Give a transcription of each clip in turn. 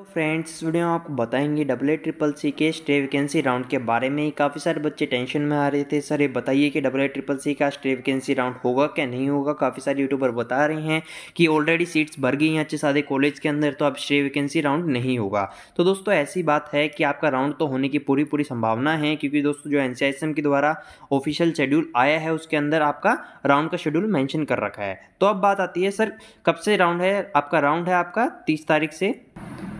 तो friends video में आपको बताएंगे डबल ए ट्रिपल सी के स्टे वैकेंसी राउंड के बारे में ही काफ़ी सारे बच्चे टेंशन में आ रहे थे सर ये बताइए कि डबल ए ट्रिपल सी का स्टे वैकेंसी राउंड होगा क्या नहीं होगा काफ़ी सारे यूट्यूबर बता रहे हैं कि ऑलरेडी सीट्स भर गई हैं अच्छे सारे कॉलेज के अंदर तो अब स्टे वैकेंसी राउंड नहीं होगा तो दोस्तों ऐसी बात है कि आपका राउंड तो होने की पूरी पूरी संभावना है क्योंकि दोस्तों जो एन के द्वारा ऑफिशियल शेड्यूल आया है उसके अंदर आपका राउंड का शेड्यूल मैंशन कर रखा है तो अब बात आती है सर कब से राउंड है आपका राउंड है आपका तीस तारीख से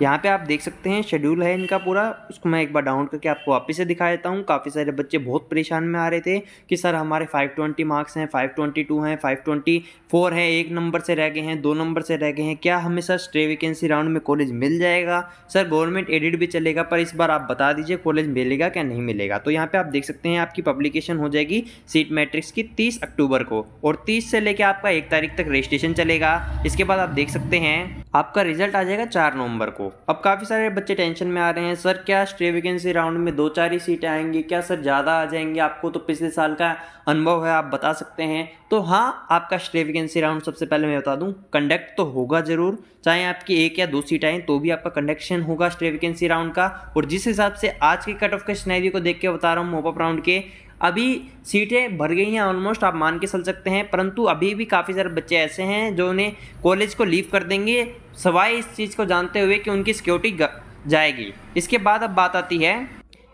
यहाँ पे आप देख सकते हैं शेड्यूल है इनका पूरा उसको मैं एक बार डाउन करके आपको वापस से दिखा देता हूँ काफ़ी सारे बच्चे बहुत परेशान में आ रहे थे कि सर हमारे 520 मार्क्स हैं 522 हैं 524 हैं एक नंबर से रह गए हैं दो नंबर से रह गए हैं क्या हमें सर स्ट्रे वैकेंसी राउंड में कॉलेज मिल जाएगा सर गवर्नमेंट एडिट भी चलेगा पर इस बार आप बता दीजिए कॉलेज मिलेगा क्या नहीं मिलेगा तो यहाँ पर आप देख सकते हैं आपकी पब्लिकेशन हो जाएगी सीट मैट्रिक्स की तीस अक्टूबर को और तीस से लेकर आपका एक तारीख तक रजिस्ट्रेशन चलेगा इसके बाद आप देख सकते हैं आपका रिजल्ट आ जाएगा चार नवंबर नवंबर को अब काफ़ी सारे बच्चे टेंशन में आ रहे हैं सर क्या स्ट्रे वैकेंसी राउंड में दो चार ही सीटें आएंगी क्या सर ज़्यादा आ जाएंगे आपको तो पिछले साल का अनुभव है आप बता सकते हैं तो हाँ आपका स्ट्रे वैकेंसी राउंड सबसे पहले मैं बता दूँ कंडक्ट तो होगा ज़रूर चाहे आपकी एक या दो सीट आए तो भी आपका कंडक्शन होगा स्ट्रे वैकेंसी राउंड का और जिस हिसाब से आज के कट ऑफ के स्नैरी को देख के बता रहा हूँ मोपअप राउंड के अभी सीटें भर गई हैं ऑलमोस्ट आप मान के चल सकते हैं परंतु अभी भी काफ़ी सारे बच्चे ऐसे हैं जो उन्हें कॉलेज को लीव कर देंगे सवाए इस चीज़ को जानते हुए कि उनकी सिक्योरिटी जाएगी इसके बाद अब बात आती है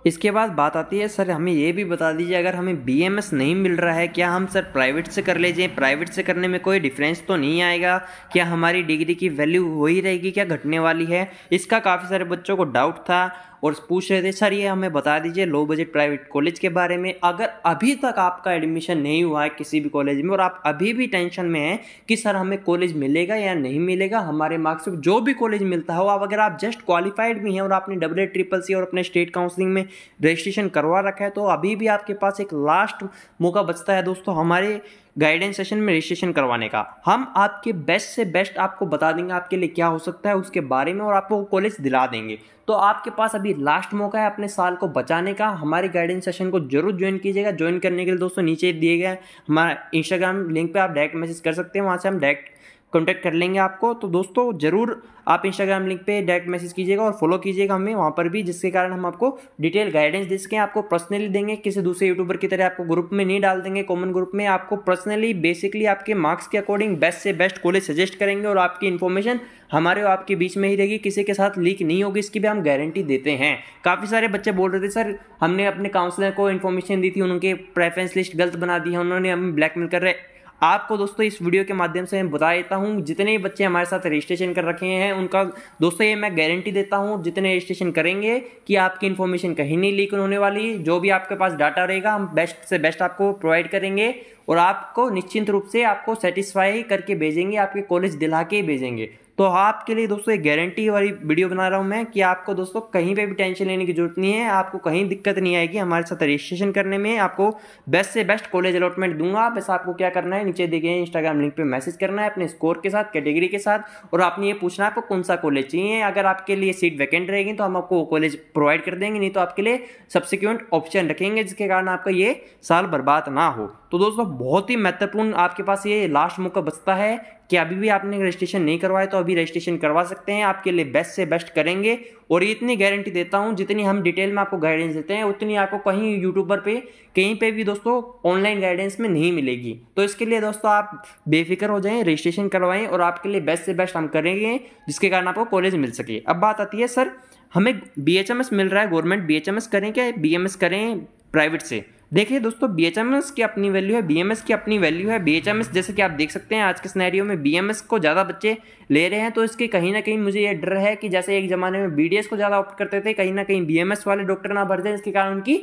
इसके बाद बात आती है सर हमें ये भी बता दीजिए अगर हमें बी एम एस नहीं मिल रहा है क्या हम सर प्राइवेट से कर लीजिए प्राइवेट से करने में कोई डिफरेंस तो नहीं आएगा क्या हमारी डिग्री की वैल्यू वही रहेगी क्या घटने वाली है इसका काफ़ी सारे बच्चों को डाउट था और पूछ रहे थे सर ये हमें बता दीजिए लो बजट प्राइवेट कॉलेज के बारे में अगर अभी तक आपका एडमिशन नहीं हुआ है किसी भी कॉलेज में और आप अभी भी टेंशन में हैं कि सर हमें कॉलेज मिलेगा या नहीं मिलेगा हमारे मार्क्स जो भी कॉलेज मिलता हो आप अगर आप जस्ट क्वालिफाइड भी हैं और आपने डबल एड ट्रिपल सी और अपने स्टेट काउंसिलिंग में रजिस्ट्रेशन करवा रखा है तो अभी भी आपके पास एक लास्ट मौका बचता है दोस्तों हमारे गाइडेंस सेशन में रजिस्ट्रेशन करवाने का हम आपके बेस्ट से बेस्ट आपको बता देंगे आपके लिए क्या हो सकता है उसके बारे में और आपको कॉलेज दिला देंगे तो आपके पास अभी लास्ट मौका है अपने साल को बचाने का हमारे गाइडेंस सेशन को जरूर ज्वाइन कीजिएगा ज्वाइन करने के लिए दोस्तों नीचे दिए गए हमारा इंस्टाग्राम लिंक पर आप डायरेक्ट मैसेज कर सकते हैं वहाँ से हम डायरेक्ट कॉन्टैक्ट कर लेंगे आपको तो दोस्तों ज़रूर आप इंस्टाग्राम लिंक पे डायरेक्ट मैसेज कीजिएगा और फॉलो कीजिएगा हमें वहाँ पर भी जिसके कारण हम आपको डिटेल गाइडेंस दे सकें आपको पर्सनली देंगे किसी दूसरे यूट्यूबर की तरह आपको ग्रुप में नहीं डाल देंगे कॉमन ग्रुप में आपको पर्सनली बेसिकली आपके मार्क्स के अकॉर्डिंग बेस्ट से बेस्ट कॉलेज सजेस्ट करेंगे और आपकी इन्फॉर्मेशन हमारे और आपके बीच में ही रहेगी किसी के साथ लीक नहीं होगी इसकी भी हम गारंटी देते हैं काफ़ी सारे बच्चे बोल रहे थे सर हमने अपने काउंसलर को इन्फॉर्मेशन दी थी उनके प्रेफरेंस लिस्ट गलत बना दी है उन्होंने हम ब्लैकमेल कर रहे आपको दोस्तों इस वीडियो के माध्यम से मैं बता देता हूँ जितने बच्चे हमारे साथ रजिस्ट्रेशन कर रखे हैं उनका दोस्तों ये मैं गारंटी देता हूँ जितने रजिस्ट्रेशन करेंगे कि आपकी इन्फॉर्मेशन कहीं नहीं लीक होने वाली जो भी आपके पास डाटा रहेगा हम बेस्ट से बेस्ट आपको प्रोवाइड करेंगे और आपको निश्चिंत रूप से आपको सेटिस्फाई करके भेजेंगे आपके कॉलेज दिला के भेजेंगे तो आपके लिए दोस्तों एक गारंटी वाली वीडियो बना रहा हूँ मैं कि आपको दोस्तों कहीं पे भी टेंशन लेने की जरूरत नहीं है आपको कहीं दिक्कत नहीं आएगी हमारे साथ रजिस्ट्रेशन करने में आपको बेस्ट से बेस्ट कॉलेज अलॉटमेंट दूंगा बस आपको क्या करना है नीचे देखिए इंस्टाग्राम लिंक पर मैसेज करना है अपने स्कोर के साथ कैटेगरी के साथ और आपने ये पूछना है आपको कौन सा कॉलेज चाहिए अगर आपके लिए सीट वैकेंट रहेगी तो हम आपको वो कॉलेज प्रोवाइड कर देंगे नहीं तो आपके लिए सब्सिक्वेंट ऑप्शन रखेंगे जिसके कारण आपका ये साल बर्बाद ना हो तो दोस्तों बहुत ही महत्वपूर्ण आपके पास ये लास्ट मौका बचता है कि अभी भी आपने रजिस्ट्रेशन नहीं करवाया तो अभी रजिस्ट्रेशन करवा सकते हैं आपके लिए बेस्ट से बेस्ट करेंगे और ये इतनी गारंटी देता हूँ जितनी हम डिटेल में आपको गाइडेंस देते हैं उतनी आपको कहीं यूट्यूबर पे कहीं पे भी दोस्तों ऑनलाइन गाइडेंस में नहीं मिलेगी तो इसके लिए दोस्तों आप बेफिक्र हो जाएं रजिस्ट्रेशन करवाएं और आपके लिए बेस्ट से बेस्ट हम करेंगे जिसके कारण आपको कॉलेज मिल सके अब बात आती है सर हमें बी मिल रहा है गवर्नमेंट बी करें क्या बी करें प्राइवेट से देखिए दोस्तों बी की अपनी वैल्यू है बी की अपनी वैल्यू है बी जैसे कि आप देख सकते हैं आज के स्नैरियो में बी को ज़्यादा बच्चे ले रहे हैं तो इसके कहीं ना कहीं मुझे ये डर है कि जैसे एक ज़माने में बी को ज़्यादा ऑप्ट करते थे कहीं ना कहीं बी वाले डॉक्टर ना भर जाए इसके कारण उनकी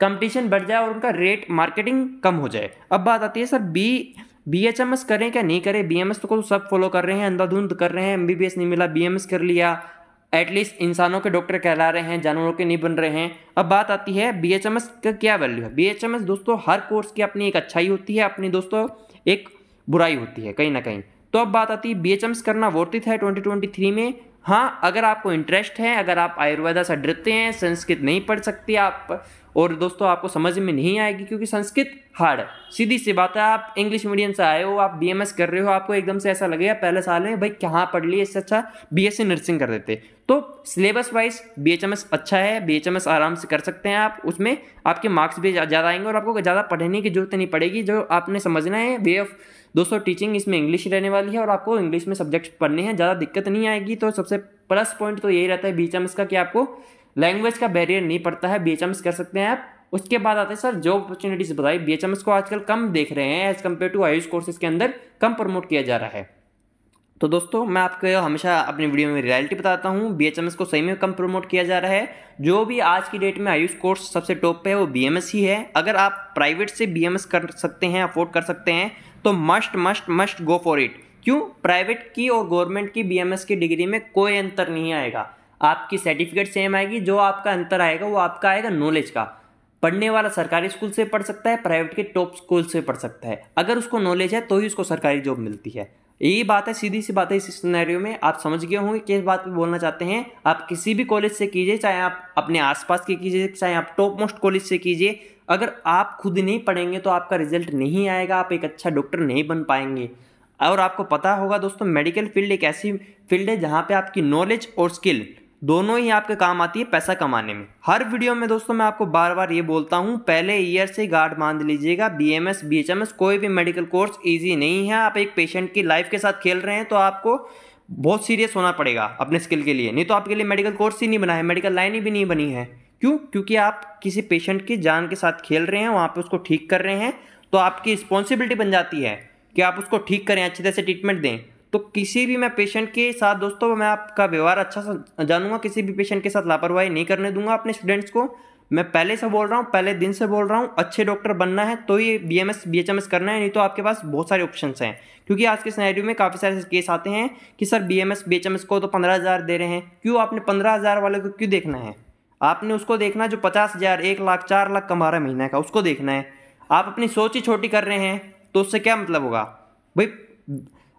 कंपटीशन बढ़ जाए और उनका रेट मार्केटिंग कम हो जाए अब बात आती है sir B B H M S करें क्या नहीं करें बी एम एस तो सब फॉलो कर रहे हैं अंधाधुंध कर रहे हैं एम बी बी एस नहीं मिला बी एम एस कर लिया एटलीस्ट इंसानों के डॉक्टर कहला रहे हैं जानवरों के नहीं बन रहे हैं अब बात आती है बी एच एम एस का क्या वैल्यू है बी एच एम एस दोस्तों हर कोर्स की अपनी एक अच्छाई होती है अपनी दोस्तों एक बुराई होती है कहीं ना कहीं तो अब बात आती है बी एच एम एस करना वर्तित है ट्वेंटी ट्वेंटी थ्री में हाँ अगर आपको इंटरेस्ट है अगर आप आयुर्वेदा से डरते हैं संस्कृत नहीं पढ़ सकते आप और दोस्तों आपको समझ में नहीं आएगी क्योंकि संस्कृत हार्ड है सीधी सी बात है आप इंग्लिश मीडियम से आए हो आप बी कर रहे हो आपको एकदम से ऐसा लगेगा पहले साल में भाई कहाँ पढ़ लिए इससे अच्छा बी एस नर्सिंग कर देते तो सिलेबस वाइज बी अच्छा है बी आराम से कर सकते हैं आप उसमें आपके मार्क्स भी ज़्यादा आएंगे और आपको ज़्यादा पढ़ने की जरूरत नहीं पड़ेगी जो आपने समझना है वे ऑफ दोस्तों टीचिंग इसमें इंग्लिश रहने वाली है और आपको इंग्लिश में सब्जेक्ट पढ़ने हैं ज़्यादा दिक्कत नहीं आएगी तो सबसे प्लस पॉइंट तो यही रहता है बी का कि आपको लैंग्वेज का बैरियर नहीं पड़ता है बी कर सकते हैं आप उसके बाद आते हैं सर जॉब अपॉर्चुनिटीज़ बताई बी को आजकल कम देख रहे हैं as compare to Ayush courses के अंदर कम प्रमोट किया जा रहा है तो दोस्तों मैं आपको हमेशा अपनी वीडियो में रियलिटी बताता हूँ बी को सही में कम प्रमोट किया जा रहा है जो भी आज की डेट में आयुष कोर्स सबसे टॉप पे है वो बी ही है अगर आप प्राइवेट से बी कर सकते हैं अफोर्ड कर सकते हैं तो must must must go for it क्यों प्राइवेट की और गवर्नमेंट की बी की डिग्री में कोई अंतर नहीं आएगा आपकी सर्टिफिकेट सेम आएगी जो आपका अंतर आएगा वो आपका आएगा नॉलेज का पढ़ने वाला सरकारी स्कूल से पढ़ सकता है प्राइवेट के टॉप स्कूल से पढ़ सकता है अगर उसको नॉलेज है तो ही उसको सरकारी जॉब मिलती है यही बात है सीधी सी बात है इस सिनेरियो में आप समझ गए होंगे किस बात पे बोलना चाहते हैं आप किसी भी कॉलेज से कीजिए चाहे आप अपने आसपास के कीजिए चाहे आप टॉप मोस्ट कॉलेज से कीजिए अगर आप खुद नहीं पढ़ेंगे तो आपका रिजल्ट नहीं आएगा आप एक अच्छा डॉक्टर नहीं बन पाएंगे और आपको पता होगा दोस्तों मेडिकल फील्ड एक ऐसी फील्ड है जहाँ पर आपकी नॉलेज और स्किल दोनों ही आपके काम आती है पैसा कमाने में हर वीडियो में दोस्तों मैं आपको बार बार ये बोलता हूँ पहले ईयर से गार्ड बांध लीजिएगा बीएमएस बीएचएमएस कोई भी मेडिकल कोर्स इजी नहीं है आप एक पेशेंट की लाइफ के साथ खेल रहे हैं तो आपको बहुत सीरियस होना पड़ेगा अपने स्किल के लिए नहीं तो आपके लिए मेडिकल कोर्स ही नहीं बना है मेडिकल लाइन ही भी नहीं बनी है क्यों क्योंकि आप किसी पेशेंट की जान के साथ खेल रहे हैं वहाँ पर उसको ठीक कर रहे हैं तो आपकी रिस्पॉन्सिबिलिटी बन जाती है कि आप उसको ठीक करें अच्छी तरह से ट्रीटमेंट दें तो किसी भी मैं पेशेंट के साथ दोस्तों मैं आपका व्यवहार अच्छा जानूंगा किसी भी पेशेंट के साथ लापरवाही नहीं करने दूंगा अपने स्टूडेंट्स को मैं पहले से बोल रहा हूँ पहले दिन से बोल रहा हूँ अच्छे डॉक्टर बनना है तो ये B M S B H M S करना है नहीं तो आपके पास बहुत सारे ऑप्शन हैं क्योंकि आज के सिनेरियो में काफ़ी सारे केस आते हैं कि sir B M S B H M S को तो पंद्रह हज़ार दे रहे हैं क्यों आपने पंद्रह हज़ार वाले को क्यों देखना है आपने उसको देखना जो पचास हज़ार एक लाख चार लाख कमा रहा महीने का उसको देखना है आप अपनी सोच ही छोटी कर रहे हैं तो उससे क्या मतलब होगा भाई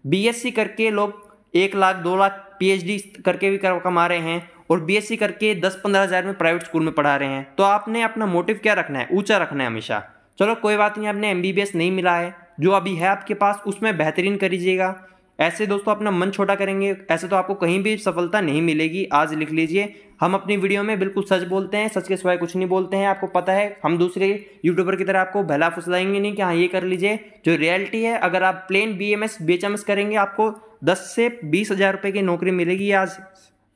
बीएससी करके लोग एक लाख दो लाख पीएचडी करके भी कमा रहे हैं और बीएससी करके दस पंद्रह हज़ार में प्राइवेट स्कूल में पढ़ा रहे हैं तो आपने अपना मोटिव क्या रखना है ऊंचा रखना है हमेशा चलो कोई बात नहीं आपने एम नहीं मिला है जो अभी है आपके पास उसमें बेहतरीन करीजिएगा ऐसे दोस्तों अपना मन छोटा करेंगे ऐसे तो आपको कहीं भी सफलता नहीं मिलेगी आज लिख लीजिए हम अपनी वीडियो में बिल्कुल सच बोलते हैं सच के सिवाय कुछ नहीं बोलते हैं आपको पता है हम दूसरे यूट्यूबर की तरह आपको भला फुसलाएंगे नहीं कि हाँ ये कर लीजिए जो रियलिटी है अगर आप plain B M S B H M S करेंगे आपको दस से बीस हज़ार रुपये की नौकरी मिलेगी आज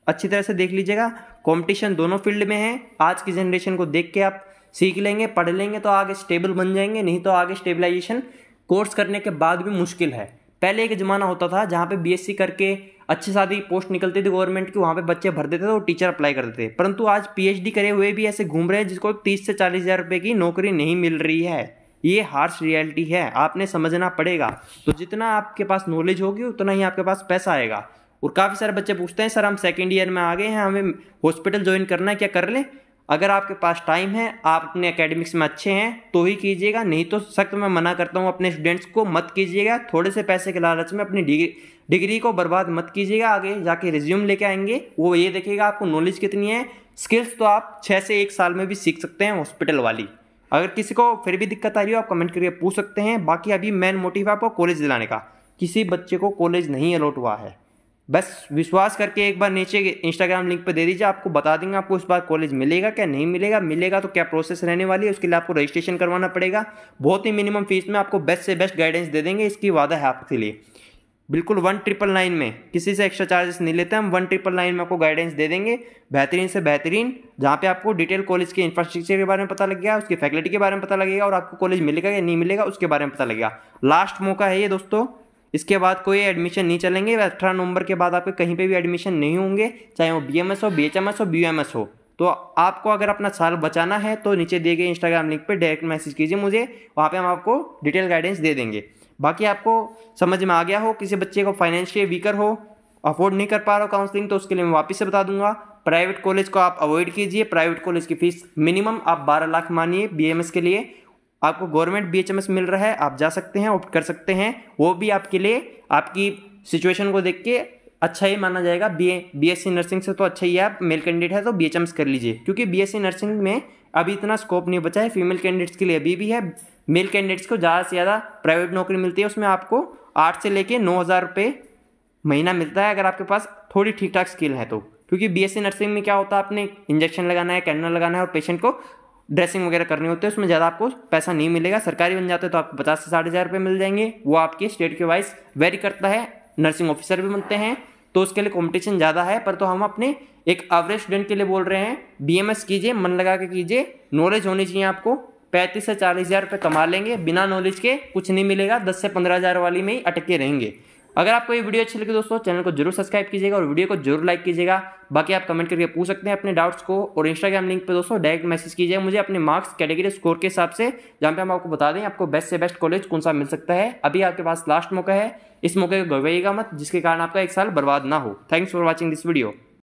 अच्छी तरह से देख लीजिएगा कंपटीशन दोनों फील्ड में है आज की जनरेशन को देख के आप सीख लेंगे पढ़ लेंगे तो आगे स्टेबल बन जाएंगे नहीं तो आगे स्टेबलाइजेशन कोर्स करने के बाद भी मुश्किल है पहले एक ज़माना होता था जहाँ पे बीएससी करके अच्छे साथ ही पोस्ट निकलते थे गवर्नमेंट की वहाँ पे बच्चे भर देते थे और टीचर अप्लाई करते थे परंतु आज पीएचडी करे हुए भी ऐसे घूम रहे हैं जिसको तीस से चालीस हज़ार रुपये की नौकरी नहीं मिल रही है ये हार्श रियलिटी है आपने समझना पड़ेगा तो जितना आपके पास नॉलेज होगी उतना ही आपके पास पैसा आएगा और काफ़ी सारे बच्चे पूछते हैं सर हम सेकेंड ईयर में आ गए हैं हमें हॉस्पिटल ज्वाइन करना है क्या कर लें अगर आपके पास टाइम है आप अपने एकेडमिक्स में अच्छे हैं तो ही कीजिएगा नहीं तो सख्त मैं मना करता हूँ अपने स्टूडेंट्स को मत कीजिएगा थोड़े से पैसे के लालच में अपनी डिग्री डिग्री को बर्बाद मत कीजिएगा आगे जाके रिज्यूम लेके आएंगे वो ये देखेगा आपको नॉलेज कितनी है स्किल्स तो आप छः से एक साल में भी सीख सकते हैं हॉस्पिटल वाली अगर किसी को फिर भी दिक्कत आ रही हो आप कमेंट करके पूछ सकते हैं बाकी अभी मेन मोटिव है आपको कॉलेज दिलाने का किसी बच्चे को कॉलेज नहीं अलॉट हुआ है बस विश्वास करके एक बार नीचे इंस्टाग्राम लिंक पर दे दीजिए आपको बता देंगे आपको इस बार कॉलेज मिलेगा क्या नहीं मिलेगा मिलेगा तो क्या प्रोसेस रहने वाली है उसके लिए आपको रजिस्ट्रेशन करवाना पड़ेगा बहुत ही मिनिमम फीस में आपको बेस्ट से बेस्ट गाइडेंस दे देंगे इसकी वादा है आपके लिए बिल्कुल वन ट्रिपल नाइन में किसी से एक्स्ट्रा चार्जेस नहीं लेते हम वन ट्रिपल नाइन में आपको गाइडेंस दे देंगे बेहतरीन से बेहतरीन जहाँ पे आपको डिटेल कॉलेज के इंफ्रास्ट्रक्चर के बारे में पता लग गया उसकी फैकल्टी के बारे में पता लगेगा और आपको कॉलेज मिलेगा या नहीं मिलेगा उसके बारे में पता लगेगा लास्ट मौका है ये दोस्तों इसके बाद कोई एडमिशन नहीं चलेंगे अठारह नवंबर के बाद आपके कहीं पे भी एडमिशन नहीं होंगे चाहे वो बी हो बी हो बी हो तो आपको अगर अपना साल बचाना है तो नीचे दिए गए इंस्टाग्राम लिंक पे डायरेक्ट मैसेज कीजिए मुझे वहाँ पे हम आपको डिटेल गाइडेंस दे देंगे बाकी आपको समझ में आ गया हो किसी बच्चे को फाइनेंशियली वीकर हो अफोर्ड नहीं कर पा रहा हो काउंसलिंग तो उसके लिए मैं वापस से बता दूंगा प्राइवेट कॉलेज को आप अवॉइड कीजिए प्राइवेट कॉलेज की फ़ीस मिनिमम आप 12 लाख मानिए बीएमएस के लिए आपको गवर्नमेंट बीएचएमएस मिल रहा है आप जा सकते हैं ऑप्ट कर सकते हैं वो भी आपके लिए आपकी सिचुएशन को देख के अच्छा ही माना जाएगा बी बीएससी नर्सिंग से तो अच्छा ही है आप मेल कैंडिडेट है तो बी कर लीजिए क्योंकि बीएससी नर्सिंग में अभी इतना स्कोप नहीं बचा है फीमेल कैंडिडेट्स के लिए अभी भी है मेल कैंडिडेट्स को ज़्यादा से ज़्यादा प्राइवेट नौकरी मिलती है उसमें आपको आठ से लेके नौ हज़ार रुपये महीना मिलता है अगर आपके पास थोड़ी ठीक ठाक स्किल है तो क्योंकि बी नर्सिंग में क्या होता है आपने इंजेक्शन लगाना है कैनल लगाना है और पेशेंट को ड्रेसिंग वगैरह करनी होती है उसमें ज़्यादा आपको पैसा नहीं मिलेगा सरकारी बन जाते तो आपको पचास से साठ हज़ार रुपये मिल जाएंगे वो आपके स्टेट के वाइज वेरी करता है नर्सिंग ऑफिसर भी बनते हैं तो उसके लिए कॉम्पिटिशन ज़्यादा है पर तो हम अपने एक एवरेज स्टूडेंट के लिए बोल रहे हैं बी कीजिए मन लगा के कीजिए नॉलेज होनी चाहिए आपको पैंतीस से चालीस हज़ार रुपये कमा लेंगे बिना नॉलेज के कुछ नहीं मिलेगा दस से पंद्रह हज़ार वाली में ही अटके रहेंगे अगर आपको ये वीडियो अच्छी लगी दोस्तों चैनल को जरूर सब्सक्राइब कीजिएगा और वीडियो को जरूर लाइक कीजिएगा बाकी आप कमेंट करके पूछ सकते हैं अपने डाउट्स को और इंस्टाग्राम लिंक पे दोस्तों डायरेक्ट मैसेज कीजिए मुझे अपने मार्क्स कैटेगरी स्कोर के हिसाब से जहाँ पे हम आपको बता दें आपको बेस्ट से बेस्ट कॉलेज कौन सा मिल सकता है अभी आपके पास लास्ट मौका है इस मौके को गवाइएगा मत जिसके कारण आपका एक साल बर्बाद ना हो thanks for watching this video